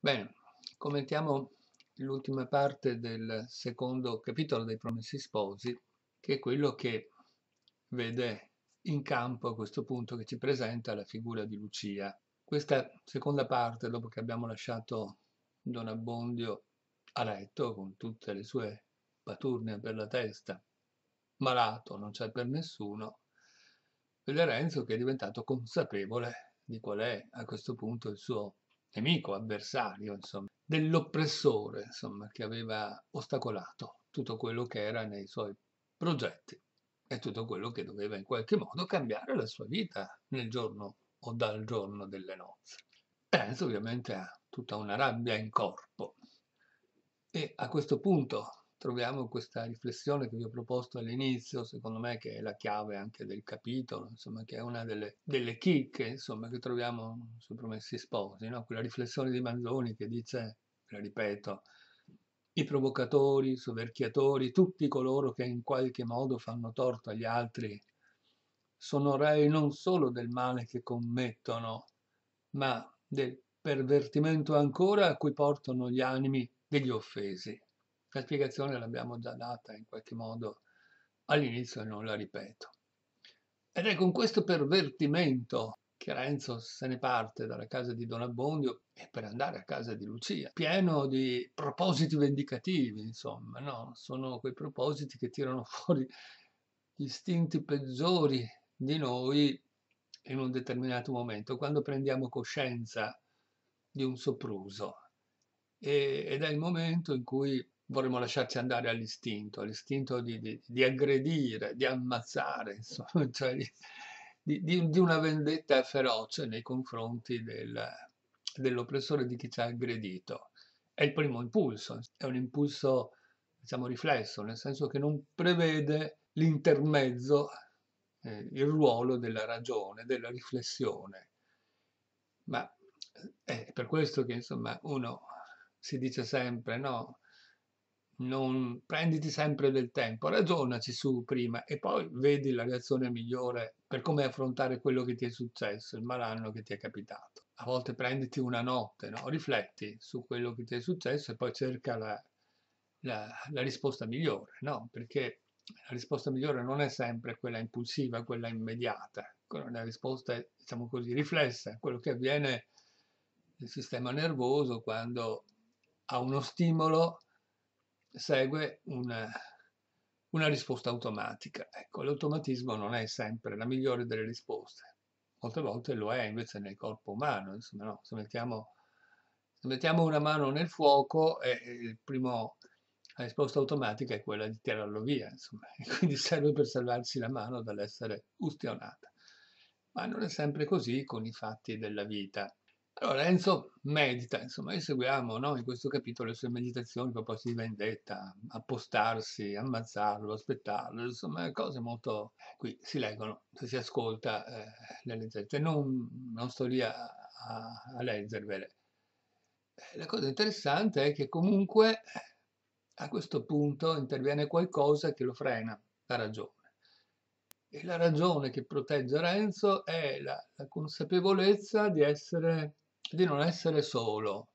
Bene, commentiamo l'ultima parte del secondo capitolo dei Promessi Sposi, che è quello che vede in campo a questo punto che ci presenta la figura di Lucia. Questa seconda parte, dopo che abbiamo lasciato Don Abbondio a letto con tutte le sue paturne per la testa, malato, non c'è per nessuno, vede Renzo che è diventato consapevole di qual è a questo punto il suo nemico, avversario, insomma, dell'oppressore, insomma, che aveva ostacolato tutto quello che era nei suoi progetti e tutto quello che doveva in qualche modo cambiare la sua vita nel giorno o dal giorno delle nozze. Terence ovviamente ha tutta una rabbia in corpo e a questo punto troviamo questa riflessione che vi ho proposto all'inizio, secondo me che è la chiave anche del capitolo, insomma, che è una delle, delle chicche insomma, che troviamo su Promessi Sposi, no? quella riflessione di Manzoni che dice, la ripeto, i provocatori, i soverchiatori, tutti coloro che in qualche modo fanno torto agli altri, sono rei non solo del male che commettono, ma del pervertimento ancora a cui portano gli animi degli offesi. La spiegazione l'abbiamo già data in qualche modo all'inizio e non la ripeto. Ed è con questo pervertimento che Renzo se ne parte dalla casa di Don Abbondio per andare a casa di Lucia, pieno di propositi vendicativi, insomma, no? Sono quei propositi che tirano fuori gli istinti peggiori di noi in un determinato momento, quando prendiamo coscienza di un sopruso. E, ed è il momento in cui vorremmo lasciarci andare all'istinto, all'istinto di, di, di, aggredire, di ammazzare, insomma, cioè di, di, una vendetta feroce nei confronti del, dell'oppressore di chi ci ha aggredito. È il primo impulso, è un impulso, diciamo, riflesso, nel senso che non prevede l'intermezzo, eh, il ruolo della ragione, della riflessione. Ma eh, è per questo che, insomma, uno si dice sempre, no? non prenditi sempre del tempo, ragionaci su prima e poi vedi la reazione migliore per come affrontare quello che ti è successo, il malanno che ti è capitato. A volte prenditi una notte, no? rifletti su quello che ti è successo e poi cerca la, la, la risposta migliore, no? perché la risposta migliore non è sempre quella impulsiva, quella immediata, ecco, la risposta è, diciamo così, riflessa, quello che avviene nel sistema nervoso quando ha uno stimolo segue una, una risposta automatica. Ecco, l'automatismo non è sempre la migliore delle risposte, molte volte lo è invece nel corpo umano, insomma, no? se, mettiamo, se mettiamo una mano nel fuoco, eh, il primo, la risposta automatica è quella di tirarlo via, insomma, e quindi serve per salvarsi la mano dall'essere ustionata. Ma non è sempre così con i fatti della vita. Allora Enzo medita, insomma, e seguiamo no, in questo capitolo le sue meditazioni a di vendetta, appostarsi, ammazzarlo, aspettarlo, insomma, cose molto... qui si leggono, si ascolta eh, le leggette, non, non, sto lì a, a, a leggervele. Eh, la cosa interessante è che comunque a questo punto interviene qualcosa che lo frena, la ragione. E la ragione che protegge Renzo è la, la consapevolezza di essere di non essere solo,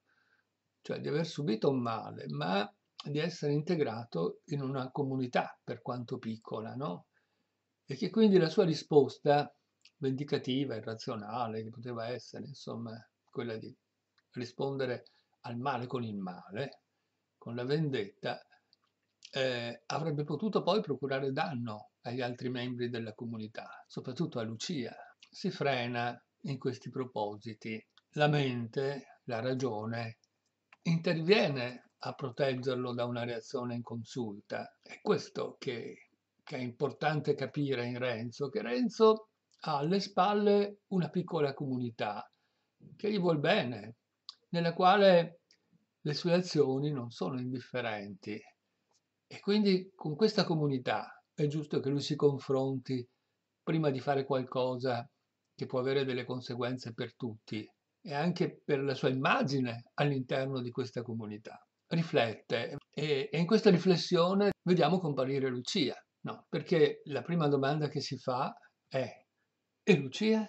cioè di aver subito un male, ma di essere integrato in una comunità, per quanto piccola, no? E che quindi la sua risposta vendicativa, irrazionale, che poteva essere, insomma, quella di rispondere al male con il male, con la vendetta, eh, avrebbe potuto poi procurare danno agli altri membri della comunità, soprattutto a Lucia. Si frena in questi propositi la mente, la ragione, interviene a proteggerlo da una reazione inconsulta. È questo che, che è importante capire in Renzo, che Renzo ha alle spalle una piccola comunità che gli vuol bene, nella quale le sue azioni non sono indifferenti. E quindi con questa comunità è giusto che lui si confronti prima di fare qualcosa che può avere delle conseguenze per tutti e anche per la sua immagine all'interno di questa comunità. Riflette e, e in questa riflessione vediamo comparire Lucia, no? perché la prima domanda che si fa è e Lucia?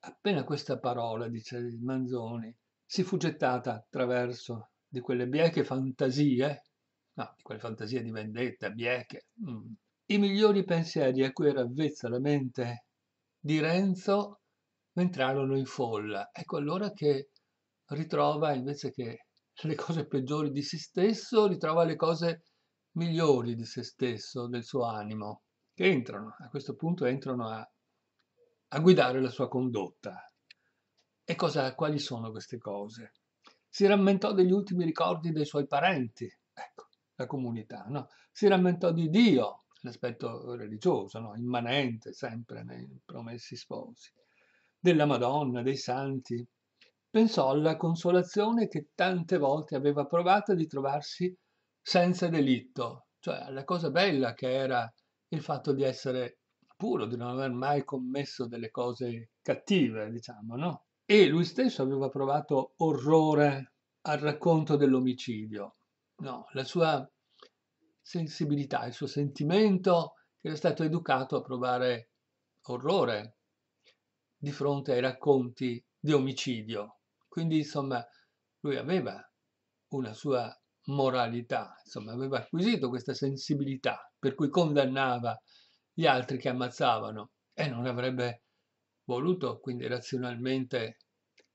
Appena questa parola, dice Manzoni, si fu gettata attraverso di quelle bieche fantasie, no, di quelle fantasie di vendetta, bieche, mm, i migliori pensieri a cui era avvezza la mente di Renzo entrarono in folla. Ecco allora che ritrova invece che le cose peggiori di se stesso, ritrova le cose migliori di se stesso, del suo animo, che entrano, a questo punto entrano a, a guidare la sua condotta. E cosa, quali sono queste cose? Si rammentò degli ultimi ricordi dei suoi parenti, ecco, la comunità, no? Si rammentò di Dio, l'aspetto religioso, no? immanente sempre nei promessi sposi della Madonna, dei santi. Pensò alla consolazione che tante volte aveva provata di trovarsi senza delitto, cioè alla cosa bella che era il fatto di essere puro, di non aver mai commesso delle cose cattive, diciamo, no? E lui stesso aveva provato orrore al racconto dell'omicidio. No, la sua sensibilità, il suo sentimento che era stato educato a provare orrore di fronte ai racconti di omicidio. Quindi, insomma, lui aveva una sua moralità, insomma, aveva acquisito questa sensibilità per cui condannava gli altri che ammazzavano e non avrebbe voluto quindi razionalmente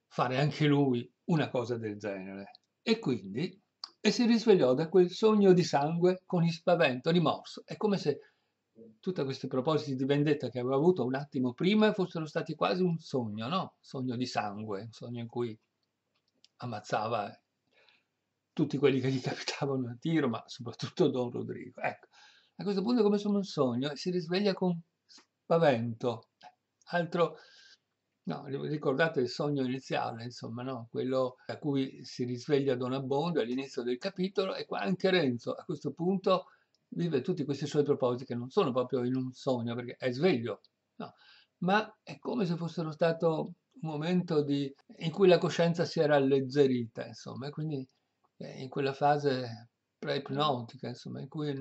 fare anche lui una cosa del genere. E quindi e si risvegliò da quel sogno di sangue con spavento, rimorso. È come se tutti questi propositi di vendetta che aveva avuto un attimo prima fossero stati quasi un sogno, no? Sogno di sangue, un sogno in cui ammazzava tutti quelli che gli capitavano a tiro, ma soprattutto Don Rodrigo. Ecco, a questo punto è come solo un sogno e si risveglia con spavento. Altro, no, ricordate il sogno iniziale, insomma, no? quello a cui si risveglia Don Abbondo all'inizio del capitolo e qua anche Renzo a questo punto vive tutti questi suoi propositi che non sono proprio in un sogno perché è sveglio, no? ma è come se fossero stato un momento di, in cui la coscienza si era alleggerita, insomma, e quindi eh, in quella fase preipnotica, insomma, in cui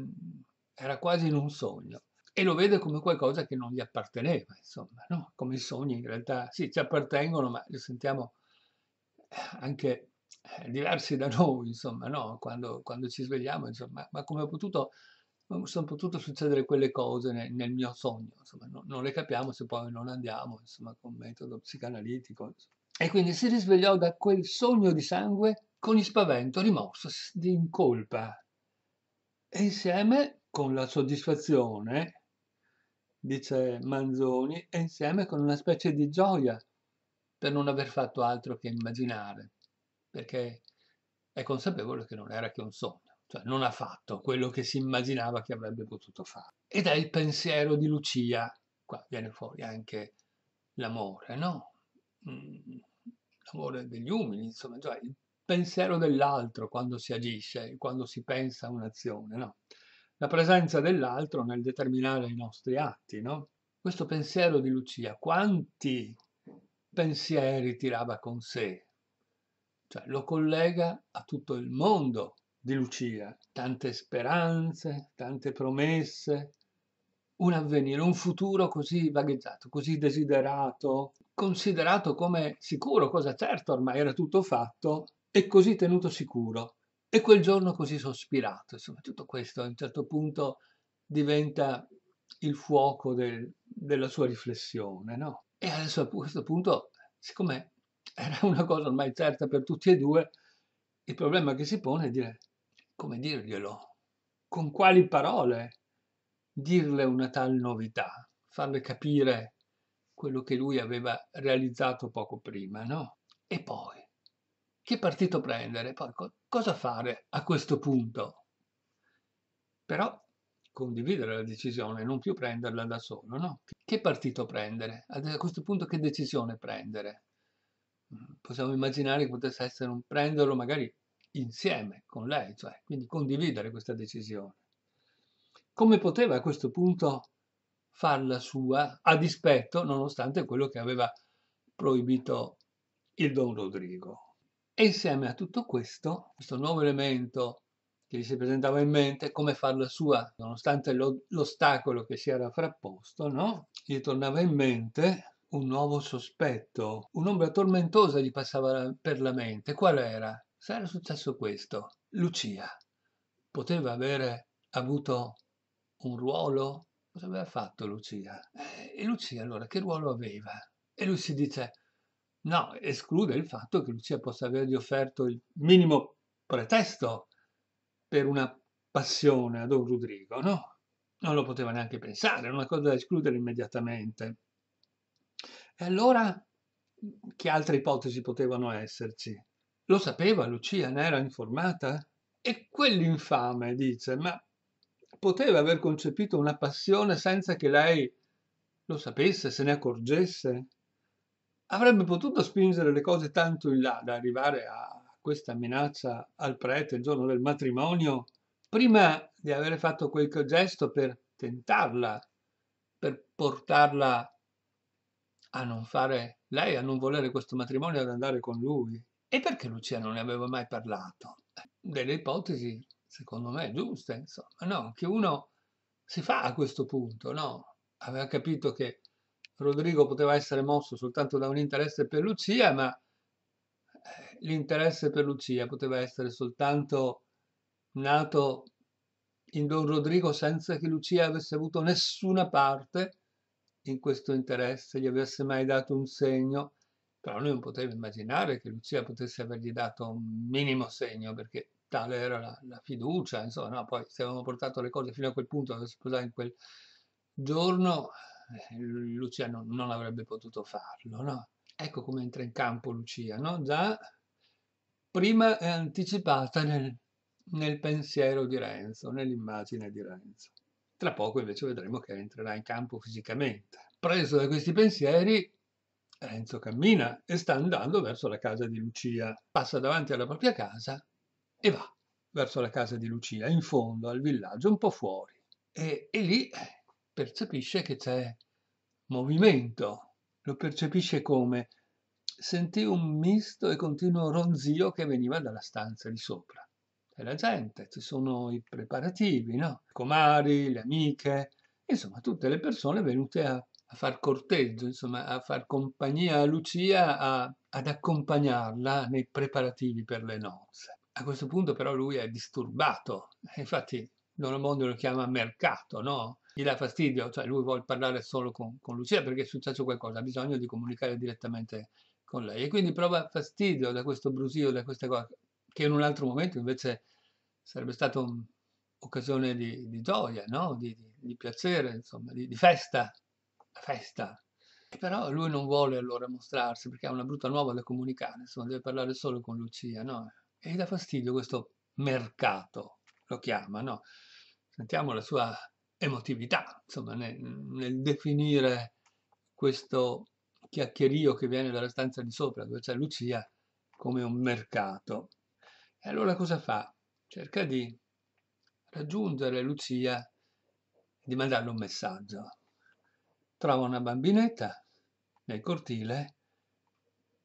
era quasi in un sogno. E lo vede come qualcosa che non gli apparteneva, insomma, no? come i sogni in realtà sì, ci appartengono, ma li sentiamo eh, anche eh, diversi da noi, insomma, no? quando, quando ci svegliamo, insomma, ma come ha potuto sono potute succedere quelle cose nel, nel mio sogno, insomma, no, non le capiamo se poi non andiamo, insomma, con metodo psicanalitico. E quindi si risvegliò da quel sogno di sangue con spavento, rimorso, di incolpa. E insieme con la soddisfazione, dice Manzoni, e insieme con una specie di gioia per non aver fatto altro che immaginare, perché è consapevole che non era che un sogno cioè non ha fatto quello che si immaginava che avrebbe potuto fare. Ed è il pensiero di Lucia, qua viene fuori anche l'amore, no? Mm, l'amore degli umili, insomma, cioè il pensiero dell'altro quando si agisce, quando si pensa a un'azione, no? La presenza dell'altro nel determinare i nostri atti, no? Questo pensiero di Lucia, quanti pensieri tirava con sé? Cioè lo collega a tutto il mondo di Lucia, tante speranze, tante promesse, un avvenire, un futuro così vagheggiato, così desiderato, considerato come sicuro, cosa certa ormai era tutto fatto e così tenuto sicuro. E quel giorno così sospirato, insomma, tutto questo a un certo punto diventa il fuoco del, della sua riflessione, no? E adesso a questo punto, siccome era una cosa ormai certa per tutti e due, il problema che si pone è dire come dirglielo? Con quali parole dirle una tal novità? Farle capire quello che lui aveva realizzato poco prima, no? E poi, che partito prendere? Poi, co cosa fare a questo punto? Però condividere la decisione, non più prenderla da solo, no? Che partito prendere? A questo punto che decisione prendere? Mm, possiamo immaginare che potesse essere un prenderlo magari insieme con lei, cioè, quindi condividere questa decisione. Come poteva a questo punto farla sua a dispetto, nonostante quello che aveva proibito il Don Rodrigo? E insieme a tutto questo, questo nuovo elemento che gli si presentava in mente, come farla sua, nonostante l'ostacolo che si era frapposto, no? gli tornava in mente un nuovo sospetto, un'ombra tormentosa gli passava per la mente. Qual era? sarà successo questo. Lucia poteva avere avuto un ruolo? Cosa aveva fatto Lucia? Eh, e Lucia allora che ruolo aveva? E lui si dice, no, esclude il fatto che Lucia possa avergli offerto il minimo pretesto per una passione a Don Rodrigo, no? Non lo poteva neanche pensare, era una cosa da escludere immediatamente. E allora che altre ipotesi potevano esserci? Lo sapeva Lucia, ne era informata? E quell'infame, dice, ma poteva aver concepito una passione senza che lei lo sapesse, se ne accorgesse? Avrebbe potuto spingere le cose tanto in là da arrivare a questa minaccia al prete il giorno del matrimonio, prima di avere fatto quel gesto per tentarla, per portarla a non fare lei, a non volere questo matrimonio, ad andare con lui. E perché Lucia non ne aveva mai parlato? Delle ipotesi, secondo me, giuste, insomma, no? Che uno si fa a questo punto, no? Aveva capito che Rodrigo poteva essere mosso soltanto da un interesse per Lucia, ma eh, l'interesse per Lucia poteva essere soltanto nato in Don Rodrigo senza che Lucia avesse avuto nessuna parte in questo interesse, gli avesse mai dato un segno però lui non poteva immaginare che Lucia potesse avergli dato un minimo segno perché tale era la, la fiducia, insomma, no? poi se avevamo portato le cose fino a quel punto da sposare in quel giorno, eh, Lucia non, non, avrebbe potuto farlo. No? Ecco come entra in campo Lucia, no? già prima è anticipata nel, nel pensiero di Renzo, nell'immagine di Renzo. Tra poco invece vedremo che entrerà in campo fisicamente. Preso da questi pensieri, Renzo cammina e sta andando verso la casa di Lucia. Passa davanti alla propria casa e va verso la casa di Lucia, in fondo al villaggio, un po' fuori. E, e lì eh, percepisce che c'è movimento. Lo percepisce come sentì un misto e continuo ronzio che veniva dalla stanza di sopra. C'è la gente, ci sono i preparativi, no? I comari, le amiche, insomma tutte le persone venute a a far corteggio, insomma, a far compagnia a Lucia, a, ad accompagnarla nei preparativi per le nozze. A questo punto però lui è disturbato, infatti Don Ramondo lo chiama mercato, no? Gli dà fastidio, cioè lui vuole parlare solo con, con Lucia perché è successo qualcosa, ha bisogno di comunicare direttamente con lei e quindi prova fastidio da questo brusio, da questa cosa, che in un altro momento invece sarebbe stata un'occasione di, di, gioia, no? di, di, di, piacere, insomma, di, festa festa. Però lui non vuole allora mostrarsi perché ha una brutta nuova da comunicare, insomma deve parlare solo con Lucia, no? E dà fastidio questo mercato, lo chiama, no? Sentiamo la sua emotività, insomma, nel, nel definire questo chiacchierio che viene dalla stanza di sopra, dove c'è Lucia, come un mercato. E allora cosa fa? Cerca di raggiungere Lucia e di mandarle un messaggio trova una bambinetta nel cortile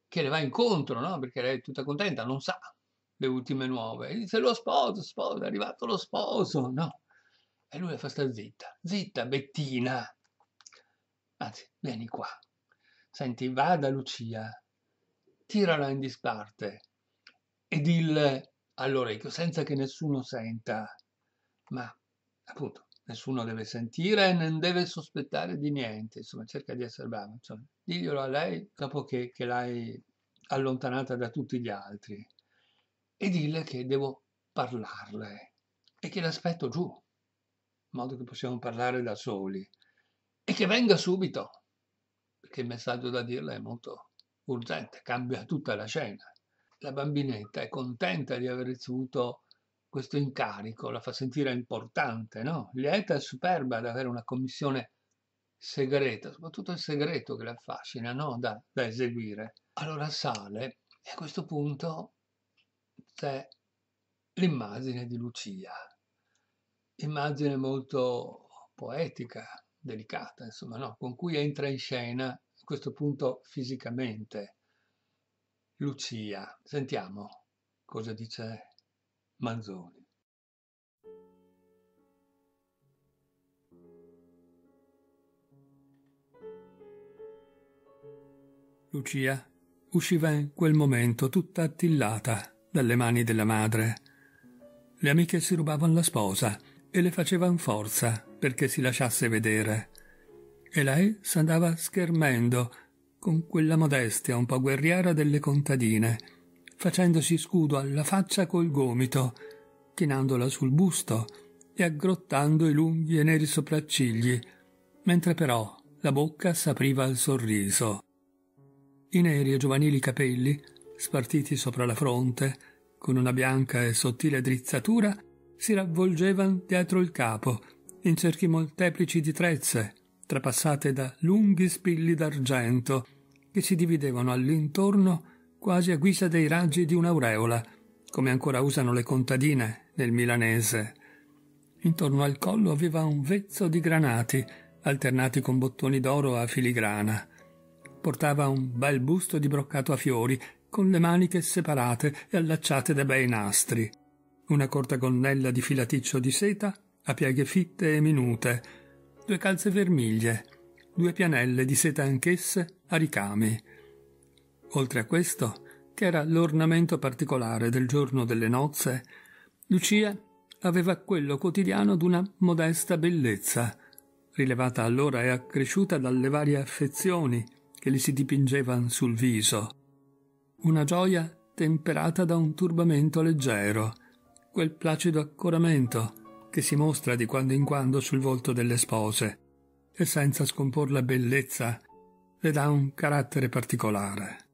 che le va incontro, no? Perché lei è tutta contenta, non sa le ultime nuove. E dice lo sposo, sposo, è arrivato lo sposo, no? E lui la fa stare zitta. Zitta, Bettina. Anzi, vieni qua. Senti, va da Lucia, tirala in disparte e dille all'orecchio, senza che nessuno senta. Ma, appunto, nessuno deve sentire e non deve sospettare di niente, insomma cerca di essere bravo, insomma, diglielo a lei dopo che, che l'hai allontanata da tutti gli altri e dille che devo parlarle e che l'aspetto giù, in modo che possiamo parlare da soli e che venga subito, perché il messaggio da dirle è molto urgente, cambia tutta la scena. La bambinetta è contenta di aver ricevuto questo incarico, la fa sentire importante, no? Lieta è superba ad avere una commissione segreta, soprattutto il segreto che la affascina, no? Da, da eseguire. Allora sale e a questo punto c'è l'immagine di Lucia, immagine molto poetica, delicata, insomma, no? con cui entra in scena a questo punto fisicamente Lucia. Sentiamo cosa dice Manzoni. Lucia usciva in quel momento tutta attillata dalle mani della madre. Le amiche si rubavano la sposa e le facevano forza perché si lasciasse vedere. E lei s'andava schermendo con quella modestia un po' guerriera delle contadine facendosi scudo alla faccia col gomito, chinandola sul busto e aggrottando i lunghi e neri sopraccigli, mentre però la bocca s'apriva al sorriso. I neri e giovanili capelli, spartiti sopra la fronte, con una bianca e sottile drizzatura, si ravvolgevano dietro il capo, in cerchi molteplici di trezze, trapassate da lunghi spilli d'argento, che si dividevano all'intorno quasi a guisa dei raggi di un'aureola, come ancora usano le contadine nel milanese. Intorno al collo aveva un vezzo di granati, alternati con bottoni d'oro a filigrana. Portava un bel busto di broccato a fiori, con le maniche separate e allacciate da bei nastri, una corta gonnella di filaticcio di seta a pieghe fitte e minute, due calze vermiglie, due pianelle di seta anch'esse a ricami Oltre a questo, che era l'ornamento particolare del giorno delle nozze, Lucia aveva quello quotidiano d'una modesta bellezza, rilevata allora e accresciuta dalle varie affezioni che le si dipingevan sul viso. Una gioia temperata da un turbamento leggero, quel placido accoramento che si mostra di quando in quando sul volto delle spose, e senza scompor la bellezza le dà un carattere particolare.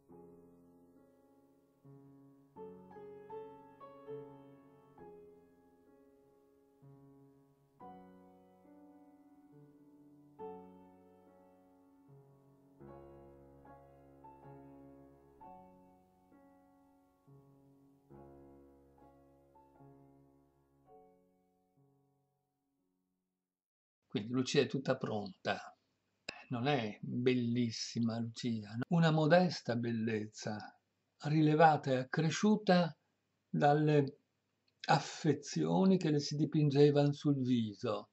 Quindi Lucia è tutta pronta. Non è bellissima Lucia, una modesta bellezza, rilevata e accresciuta dalle affezioni che le si dipingevano sul viso.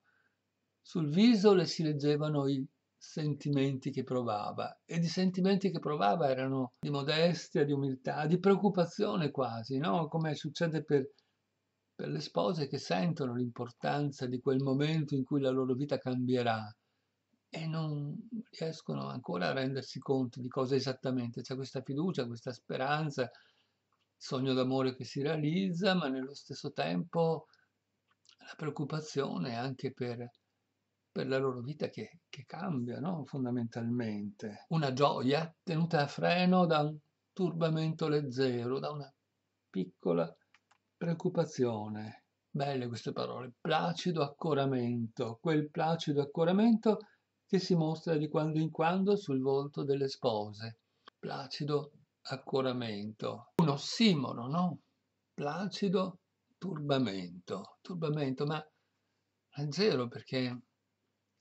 Sul viso le si leggevano i sentimenti che provava e i sentimenti che provava erano di modestia, di umiltà, di preoccupazione quasi, no? come succede per per le spose che sentono l'importanza di quel momento in cui la loro vita cambierà e non riescono ancora a rendersi conto di cosa esattamente. C'è questa fiducia, questa speranza, sogno d'amore che si realizza, ma nello stesso tempo la preoccupazione anche per, per la loro vita che, che cambia, no? fondamentalmente. Una gioia tenuta a freno da un turbamento leggero, da una piccola preoccupazione. Belle queste parole, placido accoramento, quel placido accoramento che si mostra di quando in quando sul volto delle spose. Placido accoramento, un ossimoro, no? Placido turbamento, turbamento, ma è zero perché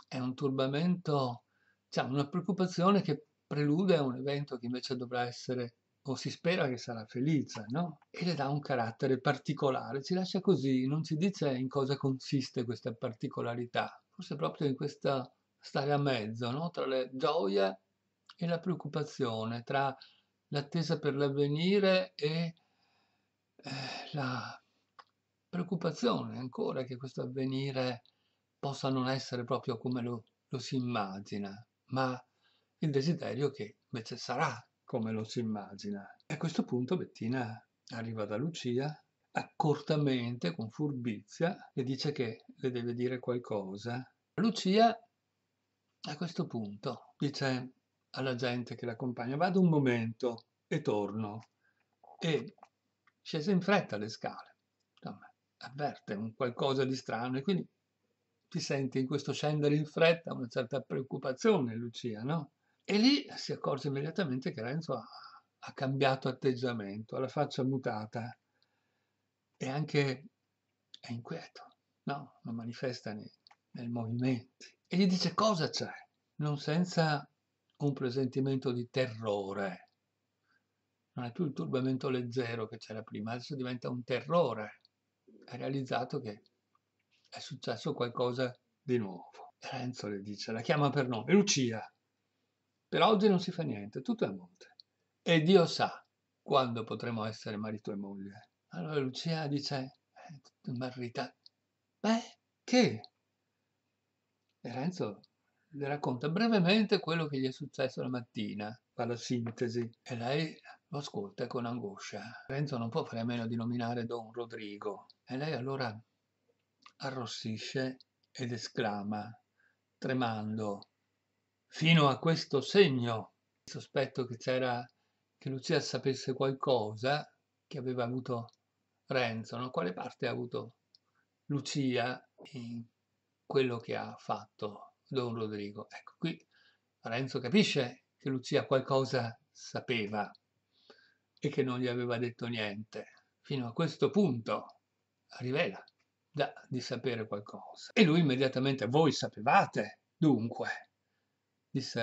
è un turbamento, cioè una preoccupazione che prelude a un evento che invece dovrà essere o si spera che sarà felice, no? E le dà un carattere particolare, ci lascia così, non ci dice in cosa consiste questa particolarità, forse proprio in questa stare a mezzo, no? Tra le gioie e la preoccupazione, tra l'attesa per l'avvenire e eh, la preoccupazione ancora che questo avvenire possa non essere proprio come lo, lo si immagina, ma il desiderio che invece sarà come lo si immagina. E a questo punto Bettina arriva da Lucia accortamente, con furbizia, e dice che le deve dire qualcosa. Lucia a questo punto dice alla gente che l'accompagna vado un momento e torno e scese in fretta le scale. Insomma, avverte un qualcosa di strano e quindi ti senti in questo scendere in fretta una certa preoccupazione, Lucia, no? E lì si accorge immediatamente che Renzo ha, ha cambiato atteggiamento, ha la faccia mutata e anche è inquieto, no? Non manifesta nei, nei movimenti. E gli dice cosa c'è, non senza un presentimento di terrore. Non è più il turbamento leggero che c'era prima, adesso diventa un terrore. Ha realizzato che è successo qualcosa di nuovo. Renzo le dice, la chiama per nome, Lucia. Per oggi non si fa niente, tutto è a monte. E Dio sa quando potremo essere marito e moglie. Allora Lucia dice, eh, marita, beh, che? E Renzo le racconta brevemente quello che gli è successo la mattina, fa la sintesi, e lei lo ascolta con angoscia. Renzo non può fare a meno di nominare Don Rodrigo, e lei allora arrossisce ed esclama, tremando, fino a questo segno, il sospetto che c'era che Lucia sapesse qualcosa che aveva avuto Renzo, no? quale parte ha avuto Lucia in quello che ha fatto Don Rodrigo. Ecco, qui Renzo capisce che Lucia qualcosa sapeva e che non gli aveva detto niente. Fino a questo punto rivela da, di sapere qualcosa. E lui immediatamente, voi sapevate, dunque,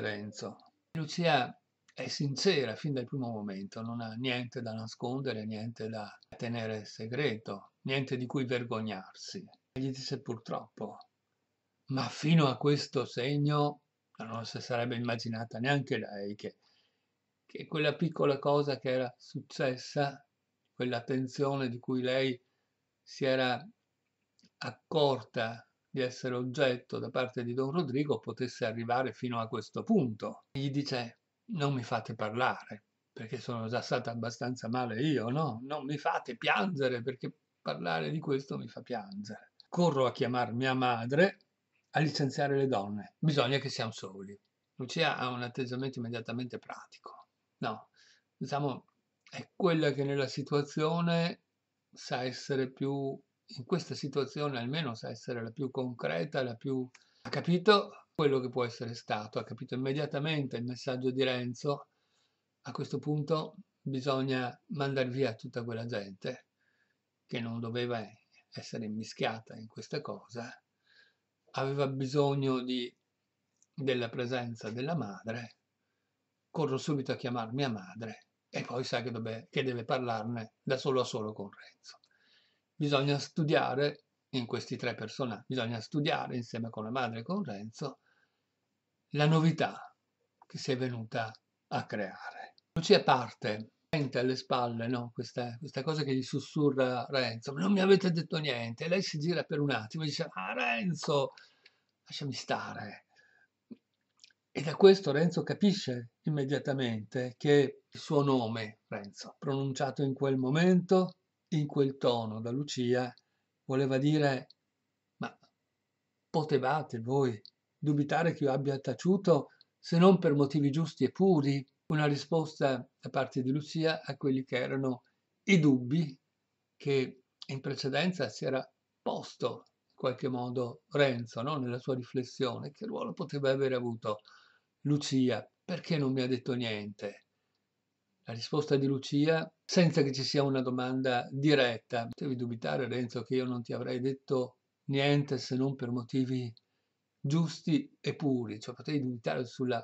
Renzo. Lucia è sincera fin dal primo momento, non ha niente da nascondere, niente da tenere segreto, niente di cui vergognarsi. Gli disse purtroppo, ma fino a questo segno non si sarebbe immaginata neanche lei che, che quella piccola cosa che era successa, quell'attenzione di cui lei si era accorta di essere oggetto da parte di Don Rodrigo potesse arrivare fino a questo punto. Gli dice non mi fate parlare perché sono già stata abbastanza male io, no? Non mi fate piangere perché parlare di questo mi fa piangere. Corro a chiamare mia madre a licenziare le donne. Bisogna che siamo soli. Lucia ha un atteggiamento immediatamente pratico. No, diciamo, è quella che nella situazione sa essere più in questa situazione almeno sa essere la più concreta, la più... ha capito quello che può essere stato, ha capito immediatamente il messaggio di Renzo, a questo punto bisogna mandare via tutta quella gente che non doveva essere immischiata in questa cosa, aveva bisogno di, della presenza della madre, corro subito a chiamare mia madre e poi sa che, dove, che deve parlarne da solo a solo con Renzo bisogna studiare in questi tre personaggi, bisogna studiare insieme con la madre e con Renzo la novità che si è venuta a creare. Lucia parte, sente alle spalle no? questa, questa, cosa che gli sussurra Renzo, non mi avete detto niente, lei si gira per un attimo e dice, ah Renzo, lasciami stare. E da questo Renzo capisce immediatamente che il suo nome, Renzo, pronunciato in quel momento, in quel tono da Lucia voleva dire ma potevate voi dubitare che io abbia taciuto se non per motivi giusti e puri una risposta da parte di Lucia a quelli che erano i dubbi che in precedenza si era posto in qualche modo Renzo no? nella sua riflessione che ruolo poteva aver avuto Lucia perché non mi ha detto niente la risposta di Lucia, senza che ci sia una domanda diretta, devi dubitare Renzo che io non ti avrei detto niente se non per motivi giusti e puri, cioè potevi dubitare sulla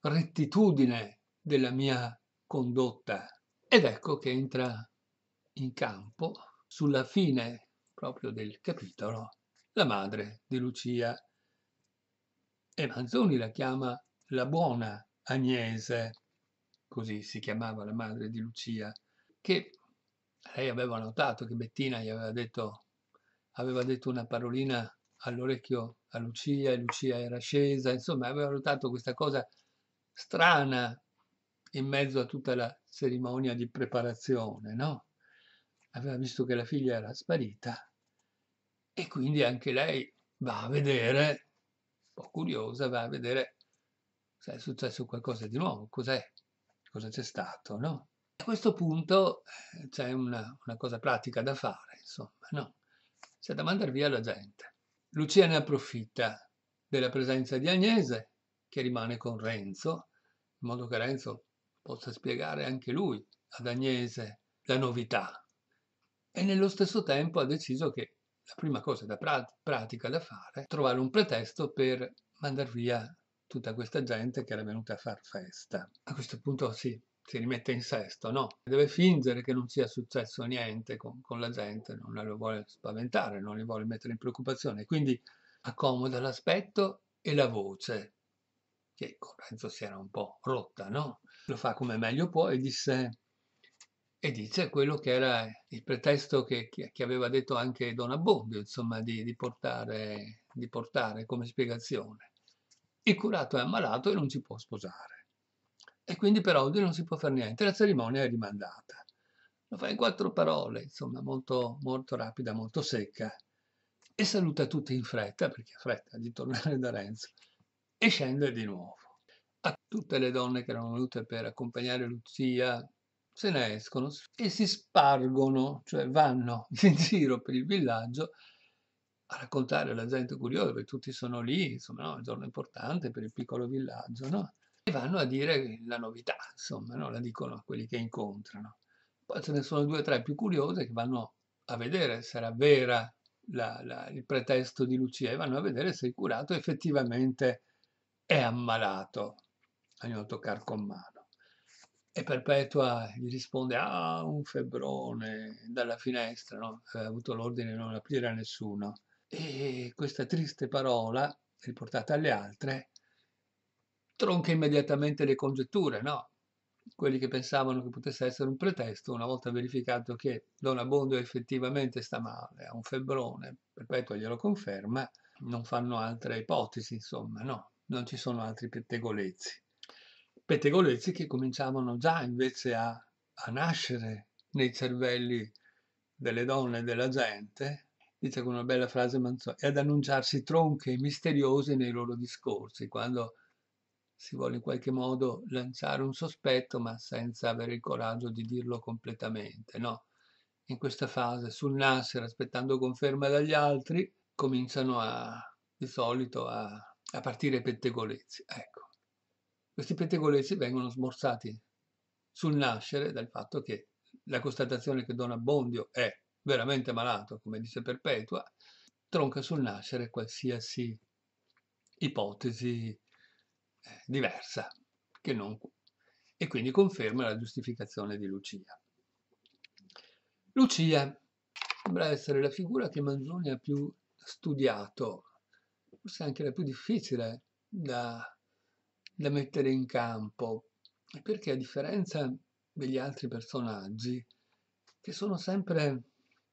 rettitudine della mia condotta. Ed ecco che entra in campo, sulla fine proprio del capitolo, la madre di Lucia. E Manzoni la chiama la buona Agnese così si chiamava la madre di Lucia, che lei aveva notato che Bettina gli aveva detto, aveva detto una parolina all'orecchio a Lucia e Lucia era scesa, insomma aveva notato questa cosa strana in mezzo a tutta la cerimonia di preparazione, no? Aveva visto che la figlia era sparita e quindi anche lei va a vedere, un po' curiosa, va a vedere se è successo qualcosa di nuovo, cos'è cosa c'è stato, no? A questo punto eh, c'è una, una cosa pratica da fare, insomma, no? C'è da mandare via la gente. Lucia ne approfitta della presenza di Agnese, che rimane con Renzo, in modo che Renzo possa spiegare anche lui ad Agnese la novità. E nello stesso tempo ha deciso che la prima cosa da pratica da fare è trovare un pretesto per mandare via tutta questa gente che era venuta a far festa. A questo punto sì, si rimette in sesto, no? Deve fingere che non sia successo niente con, con la gente, non le vuole spaventare, non le vuole mettere in preoccupazione, quindi accomoda l'aspetto e la voce, che Corenzo si era un po' rotta, no? Lo fa come meglio può e, disse, e dice quello che era il pretesto che, che aveva detto anche Don Abbondio, insomma, di, di, portare, di portare come spiegazione il curato è ammalato e non si può sposare. E quindi per oggi non si può fare niente, la cerimonia è rimandata. Lo fa in quattro parole, insomma, molto, molto rapida, molto secca. E saluta tutti in fretta, perché ha fretta di tornare da Renzo, e scende di nuovo. A tutte le donne che erano venute per accompagnare Lucia se ne escono e si spargono, cioè vanno in giro per il villaggio a raccontare alla gente curiosa, perché tutti sono lì, insomma, no? è un giorno importante per il piccolo villaggio, no? e vanno a dire la novità, insomma, no? la dicono a quelli che incontrano. Poi ce ne sono due o tre più curiose che vanno a vedere se era vera la, la, il pretesto di Lucia e vanno a vedere se il curato effettivamente è ammalato, andiamo a toccare con mano. E Perpetua gli risponde, ah, un febbrone, dalla finestra, no? aveva avuto l'ordine di non aprire a nessuno. E questa triste parola, riportata alle altre, tronca immediatamente le congetture, no? Quelli che pensavano che potesse essere un pretesto, una volta verificato che Don Abondo effettivamente sta male, ha un febbrone, Perpetua glielo conferma, non fanno altre ipotesi, insomma, no, non ci sono altri pettegolezzi. Pettegolezzi che cominciavano già invece a, a nascere nei cervelli delle donne e della gente, dice con una bella frase Manzoni, e ad annunciarsi tronche e misteriose nei loro discorsi, quando si vuole in qualche modo lanciare un sospetto ma senza avere il coraggio di dirlo completamente, no? In questa fase, sul nascere, aspettando conferma dagli altri, cominciano a, di solito a, a partire pettegolezzi. Ecco, questi pettegolezzi vengono smorzati sul nascere dal fatto che la constatazione che Don Abbondio è veramente malato, come dice Perpetua, tronca sul nascere qualsiasi ipotesi eh, diversa che non e quindi conferma la giustificazione di Lucia. Lucia sembra essere la figura che Manzoni ha più studiato, forse anche la più difficile da, da mettere in campo, perché a differenza degli altri personaggi, che sono sempre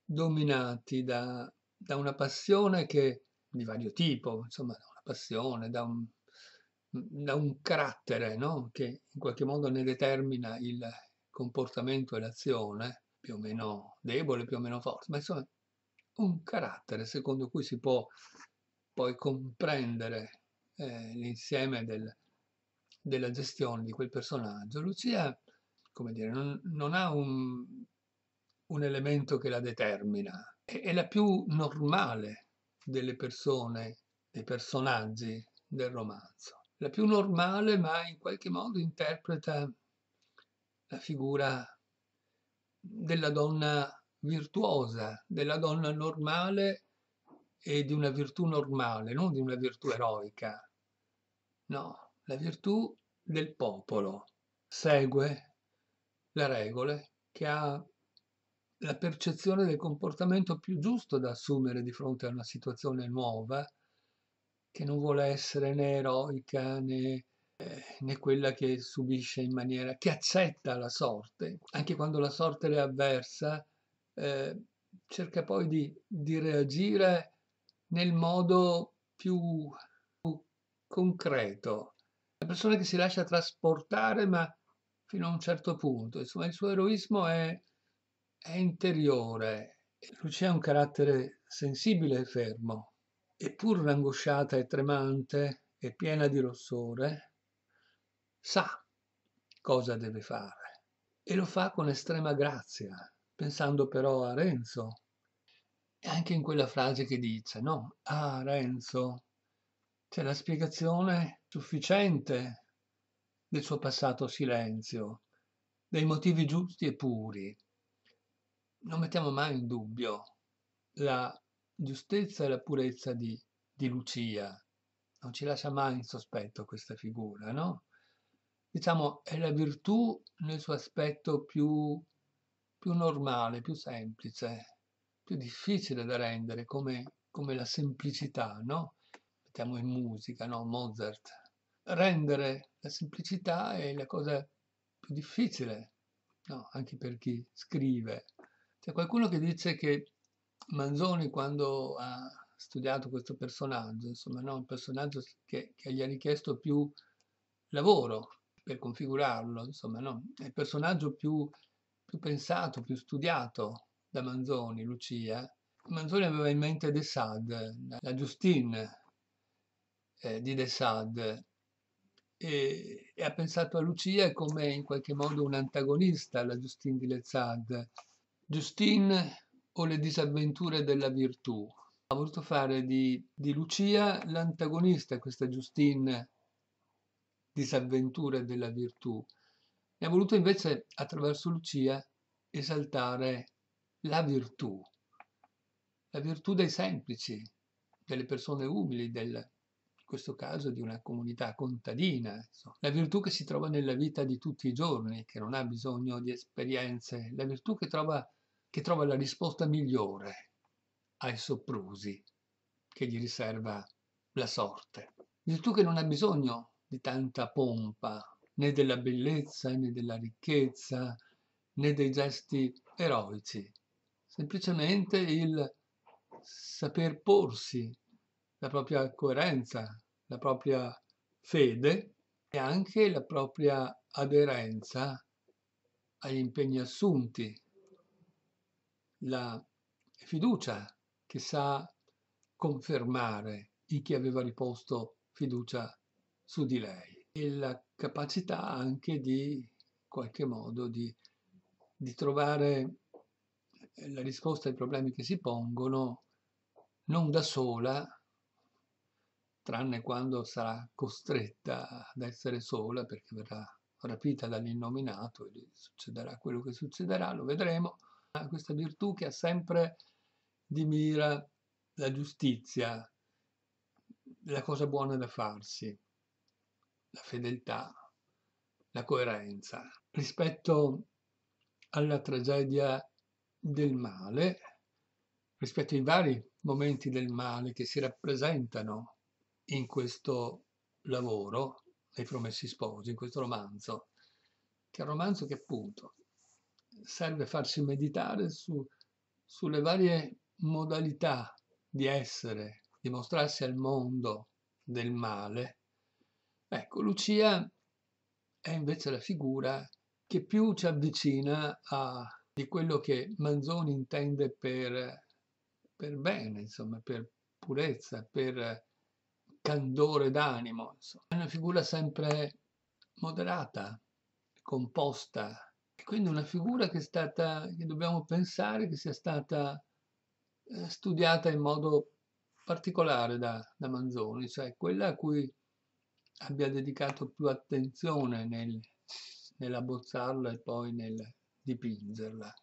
dominati da, da una passione che, di vario tipo, insomma, da una passione, da un, da un carattere no? che in qualche modo ne determina il comportamento e l'azione, più o meno debole, più o meno forte, ma insomma un carattere secondo cui si può poi comprendere eh, l'insieme del, della gestione di quel personaggio. Lucia, come dire, non, non ha un, un elemento che la determina. È la più normale delle persone, dei personaggi del romanzo. La più normale, ma in qualche modo interpreta la figura della donna virtuosa, della donna normale e di una virtù normale, non di una virtù eroica. No, la virtù del popolo segue le regole che ha la percezione del comportamento più giusto da assumere di fronte a una situazione nuova, che non vuole essere né eroica né, eh, né quella che subisce in maniera che accetta la sorte, anche quando la sorte le avversa, eh, cerca poi di, di reagire nel modo più, più concreto. La persona che si lascia trasportare, ma fino a un certo punto, insomma, il suo eroismo è è interiore. Lucia ha un carattere sensibile e fermo, eppur pur angosciata e tremante e piena di rossore, sa cosa deve fare e lo fa con estrema grazia, pensando però a Renzo. E anche in quella frase che dice, no? Ah, Renzo, c'è la spiegazione sufficiente del suo passato silenzio, dei motivi giusti e puri non mettiamo mai in dubbio la giustezza e la purezza di, di Lucia, non ci lascia mai in sospetto questa figura, no? Diciamo, è la virtù nel suo aspetto più, più normale, più semplice, più difficile da rendere, come, come la semplicità, no? Mettiamo in musica, no? Mozart. Rendere la semplicità è la cosa più difficile, no? Anche per chi scrive, c'è qualcuno che dice che Manzoni quando ha studiato questo personaggio, insomma no, un personaggio che, che gli ha richiesto più lavoro per configurarlo, insomma no, è il personaggio più, più pensato, più studiato da Manzoni, Lucia. Manzoni aveva in mente De Sade, la Justine eh, di De Sade, e, e, ha pensato a Lucia come in qualche modo un antagonista alla Justine di Le Sade Giustine o le disavventure della virtù. Ha voluto fare di, di Lucia l'antagonista, questa Giustine, disavventure della virtù. E ha voluto invece, attraverso Lucia, esaltare la virtù, la virtù dei semplici, delle persone umili, del, questo caso di una comunità contadina, insomma. la virtù che si trova nella vita di tutti i giorni, che non ha bisogno di esperienze, la virtù che trova, che trova la risposta migliore ai soprusi che gli riserva la sorte. Virtù che non ha bisogno di tanta pompa, né della bellezza, né della ricchezza, né dei gesti eroici. Semplicemente il saper porsi, la propria coerenza, la propria fede e anche la propria aderenza agli impegni assunti, la fiducia che sa confermare in chi aveva riposto fiducia su di lei e la capacità anche di in qualche modo di, di trovare la risposta ai problemi che si pongono non da sola tranne quando sarà costretta ad essere sola perché verrà rapita dall'innominato e succederà quello che succederà, lo vedremo. Questa virtù che ha sempre di mira la giustizia, la cosa buona da farsi, la fedeltà, la coerenza. Rispetto alla tragedia del male, rispetto ai vari momenti del male che si rappresentano in questo lavoro, dei Promessi Sposi, in questo romanzo, che è un romanzo che appunto serve a farsi meditare su, sulle varie modalità di essere, di mostrarsi al mondo del male. Ecco, Lucia è invece la figura che più ci avvicina a di quello che Manzoni intende per, per bene, insomma, per purezza, per candore d'animo. È una figura sempre moderata, composta. Quindi una figura che, è stata, che dobbiamo pensare che sia stata eh, studiata in modo particolare da, da Manzoni, cioè quella a cui abbia dedicato più attenzione nel, nell'abbozzarla e poi nel dipingerla.